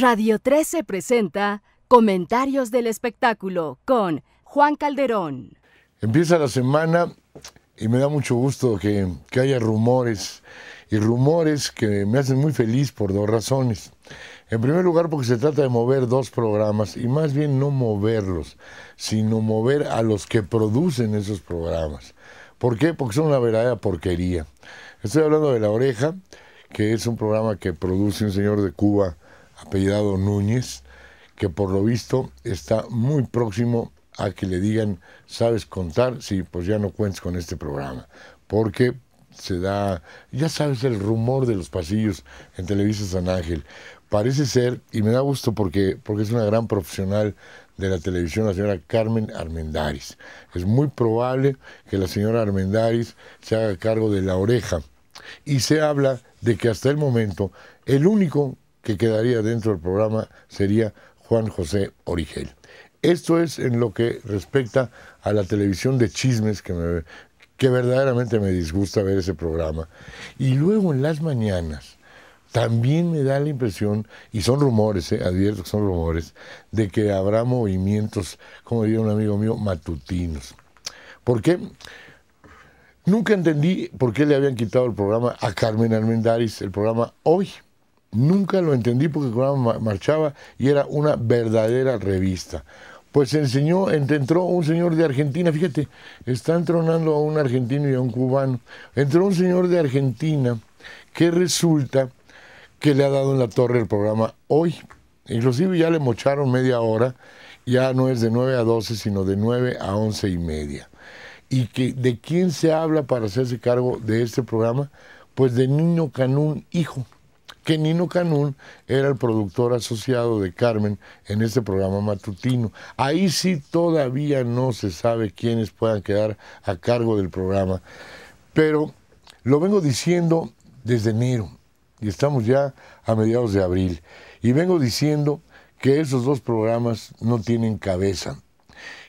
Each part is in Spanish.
Radio 13 presenta Comentarios del espectáculo con Juan Calderón. Empieza la semana y me da mucho gusto que, que haya rumores y rumores que me hacen muy feliz por dos razones. En primer lugar, porque se trata de mover dos programas y más bien no moverlos, sino mover a los que producen esos programas. ¿Por qué? Porque son una verdadera porquería. Estoy hablando de La Oreja, que es un programa que produce un señor de Cuba apellidado Núñez, que por lo visto está muy próximo a que le digan, ¿sabes contar? Si, pues ya no cuentes con este programa, porque se da, ya sabes, el rumor de los pasillos en Televisa San Ángel. Parece ser, y me da gusto porque, porque es una gran profesional de la televisión, la señora Carmen Armendáriz. Es muy probable que la señora Armendáriz se haga cargo de la oreja. Y se habla de que hasta el momento el único que quedaría dentro del programa sería Juan José Origel. Esto es en lo que respecta a la televisión de chismes que, que verdaderamente me disgusta ver ese programa. Y luego en las mañanas también me da la impresión, y son rumores, eh, advierto que son rumores, de que habrá movimientos, como diría un amigo mío, matutinos. ¿Por qué? Nunca entendí por qué le habían quitado el programa a Carmen Almendaris, el programa Hoy. Nunca lo entendí porque el programa marchaba y era una verdadera revista. Pues enseñó, entró un señor de Argentina, fíjate, está entronando a un argentino y a un cubano. Entró un señor de Argentina que resulta que le ha dado en la torre el programa hoy. Inclusive ya le mocharon media hora, ya no es de 9 a 12, sino de 9 a 11 y media. ¿Y que, de quién se habla para hacerse cargo de este programa? Pues de niño Canún, hijo que Nino Canún era el productor asociado de Carmen en este programa matutino. Ahí sí todavía no se sabe quiénes puedan quedar a cargo del programa, pero lo vengo diciendo desde enero y estamos ya a mediados de abril y vengo diciendo que esos dos programas no tienen cabeza.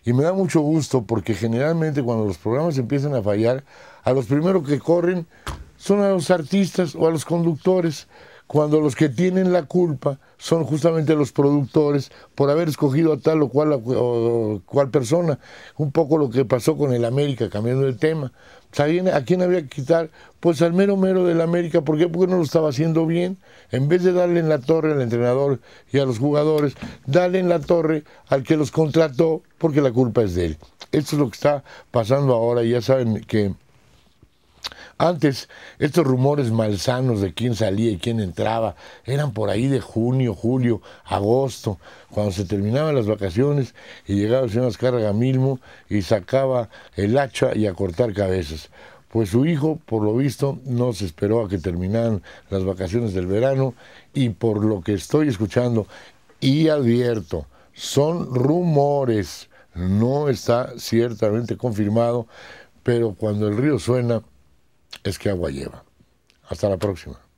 Y me da mucho gusto porque generalmente cuando los programas empiezan a fallar, a los primeros que corren son a los artistas o a los conductores cuando los que tienen la culpa son justamente los productores por haber escogido a tal o cual, persona. Un poco lo que pasó con el América, cambiando el tema. Pues, ¿A quién había que quitar? Pues al mero mero del América. ¿Por qué? Porque no lo estaba haciendo bien. En vez de darle en la torre al entrenador y a los jugadores, dale en la torre al que los contrató porque la culpa es de él. Esto es lo que está pasando ahora. y Ya saben que antes, estos rumores malsanos de quién salía y quién entraba eran por ahí de junio, julio, agosto, cuando se terminaban las vacaciones y llegaba el señor Azcárraga y sacaba el hacha y a cortar cabezas pues su hijo, por lo visto, no se esperó a que terminaran las vacaciones del verano y por lo que estoy escuchando y advierto, son rumores, no está ciertamente confirmado, pero cuando el río suena, es que agua lleva. Hasta la próxima.